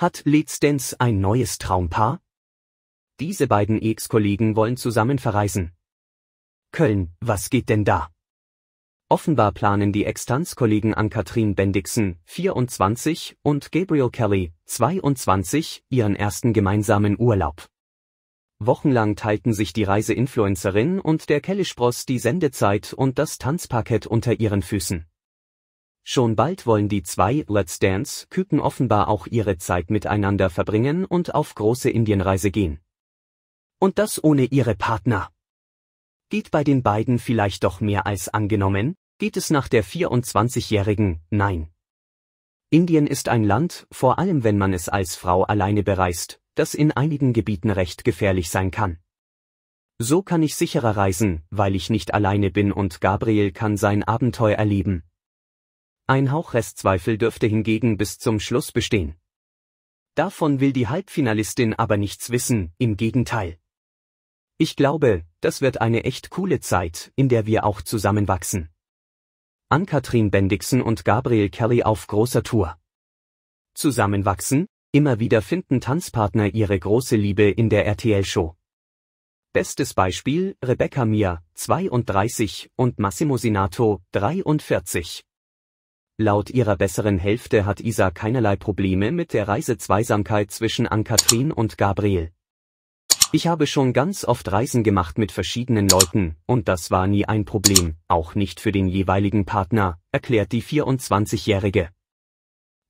Hat Let's Dance ein neues Traumpaar? Diese beiden Ex-Kollegen wollen zusammen verreisen. Köln, was geht denn da? Offenbar planen die ex Extanzkollegen Ann-Kathrin Bendixen, 24, und Gabriel Kelly, 22, ihren ersten gemeinsamen Urlaub. Wochenlang teilten sich die Reiseinfluencerin und der Kelly-Spross die Sendezeit und das Tanzparkett unter ihren Füßen. Schon bald wollen die zwei Let's Dance-Küken offenbar auch ihre Zeit miteinander verbringen und auf große Indienreise gehen. Und das ohne ihre Partner. Geht bei den beiden vielleicht doch mehr als angenommen? Geht es nach der 24-Jährigen? Nein. Indien ist ein Land, vor allem wenn man es als Frau alleine bereist, das in einigen Gebieten recht gefährlich sein kann. So kann ich sicherer reisen, weil ich nicht alleine bin und Gabriel kann sein Abenteuer erleben. Ein Hauchrestzweifel dürfte hingegen bis zum Schluss bestehen. Davon will die Halbfinalistin aber nichts wissen, im Gegenteil. Ich glaube, das wird eine echt coole Zeit, in der wir auch zusammenwachsen. Ann-Kathrin Bendixen und Gabriel Kelly auf großer Tour. Zusammenwachsen, immer wieder finden Tanzpartner ihre große Liebe in der RTL-Show. Bestes Beispiel, Rebecca Mia, 32, und Massimo Sinato, 43. Laut ihrer besseren Hälfte hat Isa keinerlei Probleme mit der Reisezweisamkeit zwischen Ann-Kathrin und Gabriel. Ich habe schon ganz oft Reisen gemacht mit verschiedenen Leuten, und das war nie ein Problem, auch nicht für den jeweiligen Partner, erklärt die 24-Jährige.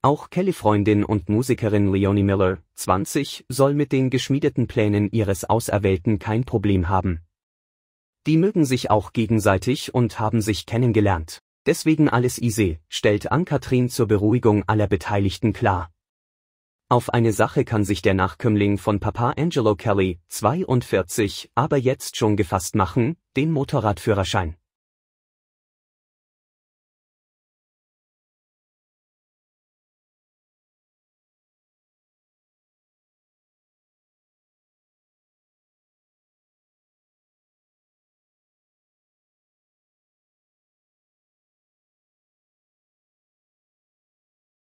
Auch Kelly-Freundin und Musikerin Leonie Miller, 20, soll mit den geschmiedeten Plänen ihres Auserwählten kein Problem haben. Die mögen sich auch gegenseitig und haben sich kennengelernt. Deswegen alles easy, stellt Ann-Kathrin zur Beruhigung aller Beteiligten klar. Auf eine Sache kann sich der Nachkömmling von Papa Angelo Kelly, 42, aber jetzt schon gefasst machen, den Motorradführerschein.